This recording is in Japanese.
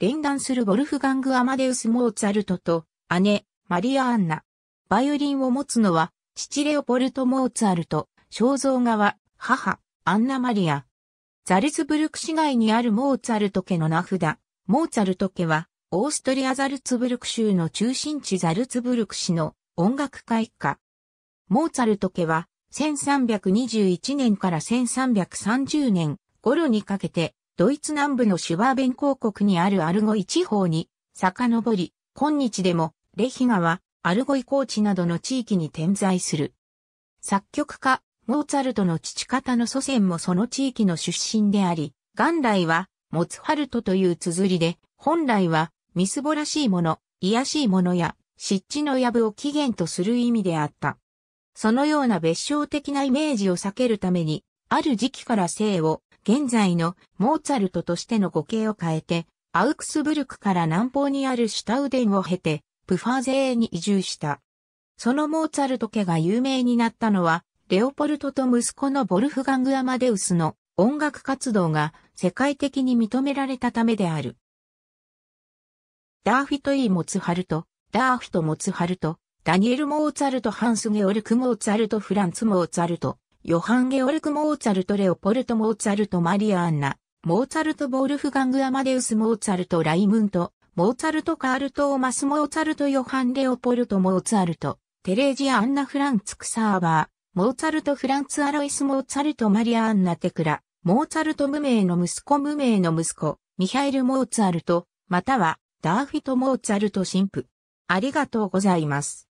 連弾するボルフガング・アマデウス・モーツァルトと姉、マリア・アンナ。バイオリンを持つのは、父レオポルト・モーツァルト、肖像画は、母、アンナ・マリア。ザルツブルク市街にあるモーツァルト家の名札。モーツァルト家は、オーストリア・ザルツブルク州の中心地ザルツブルク市の音楽家一家。モーツァルト家は、1321年から1330年頃にかけて、ドイツ南部のシュワーベン公国にあるアルゴイ地方に遡り、今日でもレヒガはアルゴイ高地などの地域に点在する。作曲家、モーツァルトの父方の祖先もその地域の出身であり、元来はモツハルトという綴りで、本来はみすぼらしいもの、癒しいものや、湿地の藪を起源とする意味であった。そのような別称的なイメージを避けるために、ある時期から姓を、現在のモーツァルトとしての語形を変えて、アウクスブルクから南方にあるシュタウデンを経て、プファーゼーに移住した。そのモーツァルト家が有名になったのは、レオポルトと息子のボルフガング・アマデウスの音楽活動が世界的に認められたためである。ダーフィト・イー・モツハルト、ダーフィト・モツハルト、ダニエル・モーツァルト・ハンス・ゲオルク・モーツァルト・フランツ・モーツァルト、ヨハン・ゲオルク・モーツァルト・レオポルト・モーツァルト・マリア・アンナ、モーツァルト・ボールフガング・アマデウス・モーツァルト・ライムント、モーツァルト・カール・トーマス・モーツァルト・ヨハン・レオポルト・モーツァルト、テレージア・アンナ・フランツ・クサーバー、モーツァルト・フランツ・アロイス・モーツァルト・マリア・アンナ・テクラ、モーツァルト無名の息子無名の息子、ミハエル・モーツァルト、または、ダーフィト・モーツァルト神父。ありがとうございます。